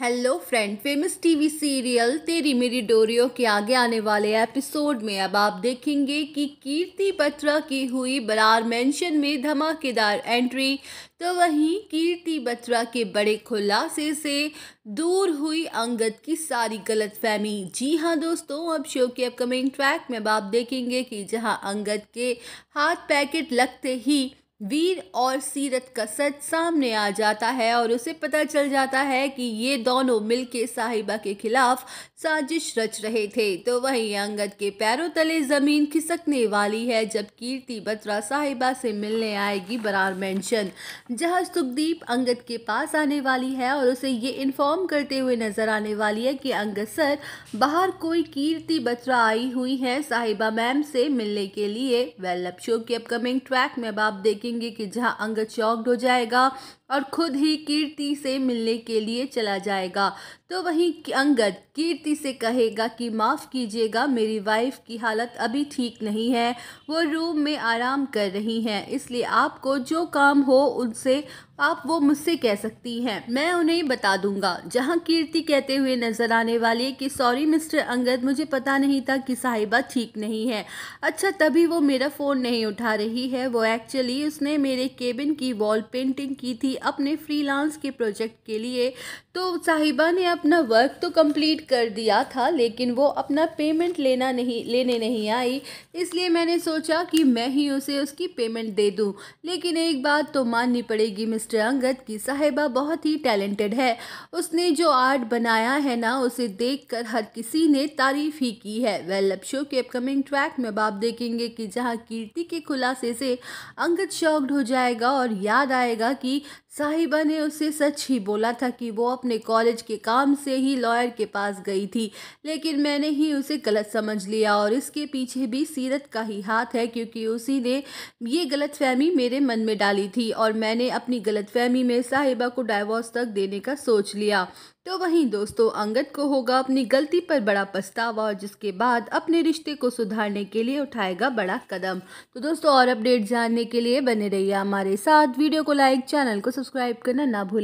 hello friend famous TV serial Teri Meri डोरियो के आगे आने वाले एपिसोड में अब आप देखेंगे कि कीर्ति बत्रा की हुई बरार मेंशन में धमाकेदार एंट्री तो वहीं कीर्ति बत्रा के बड़े खुलासे से दूर हुई अंगद की सारी गलत फहमी जी हाँ दोस्तों अब शो के अपकमिंग ट्रैक में अब आप देखेंगे कि जहां अंगद के हाथ पैकेट लगते ही वीर और सीरत का सच सामने आ जाता है और उसे पता चल जाता है कि ये दोनों मिलके साहिबा के खिलाफ साजिश रच रहे थे तो वहीं अंगद के पैरों तले ज़मीन खिसकने वाली है जब कीर्ति बत्रा साहिबा से मिलने आएगी बरार मेंशन जहां सुखदीप अंगद के पास आने वाली है और उसे ये इन्फॉर्म करते हुए नज़र आने वाली है कि अंगद सर बाहर कोई कीर्ति बत्रा आई हुई है साहिबा मैम से मिलने के लिए वेल अब शो की अपकमिंग ट्रैक में अब आप देखेंगे देखेंगे कि जहां अंग चौकड हो जाएगा और खुद ही कीर्ति से मिलने के लिए चला जाएगा तो वहीं अंगद कीर्ति से कहेगा कि माफ़ कीजिएगा मेरी वाइफ की हालत अभी ठीक नहीं है वो रूम में आराम कर रही हैं इसलिए आपको जो काम हो उनसे आप वो मुझसे कह सकती हैं मैं उन्हें बता दूंगा जहां कीर्ति कहते हुए नज़र आने वाली है कि सॉरी मिस्टर अंगद मुझे पता नहीं था कि साहिबा ठीक नहीं है अच्छा तभी वो मेरा फ़ोन नहीं उठा रही है वो एक्चुअली उसने मेरे केबिन की वॉल पेंटिंग की थी अपने फ्रीलांस के प्रोजेक्ट के लिए तो साहिबा ने अपना वर्क तो कंप्लीट कर दिया था लेकिन वो अपना पेमेंट लेना नहीं लेने नहीं आई इसलिए मैंने सोचा कि मैं ही उसे उसकी पेमेंट दे दूँ लेकिन एक बात तो माननी पड़ेगी मिस्टर अंगद की साहिबा बहुत ही टैलेंटेड है उसने जो आर्ट बनाया है ना उसे देख हर किसी ने तारीफ ही की है वेल अब शो के अपकमिंग ट्रैक में अब आप देखेंगे कि जहाँ कीर्ति के खुलासे से अंगद शॉक्ड हो जाएगा और याद आएगा कि साहिबा ने उसे सच ही बोला था कि वो अपने कॉलेज के काम से ही लॉयर के पास गई थी लेकिन मैंने ही उसे गलत समझ लिया और इसके पीछे भी सीरत का ही हाथ है क्योंकि उसी ने ये गलतफहमी मेरे मन में डाली थी और मैंने अपनी गलतफहमी में साहिबा को डाइवोर्स तक देने का सोच लिया तो वहीं दोस्तों अंगद को होगा अपनी गलती पर बड़ा पछतावा और जिसके बाद अपने रिश्ते को सुधारने के लिए उठाएगा बड़ा कदम तो दोस्तों और अपडेट जानने के लिए बने रहिए हमारे साथ वीडियो को लाइक चैनल को सब्सक्राइब करना ना भूलें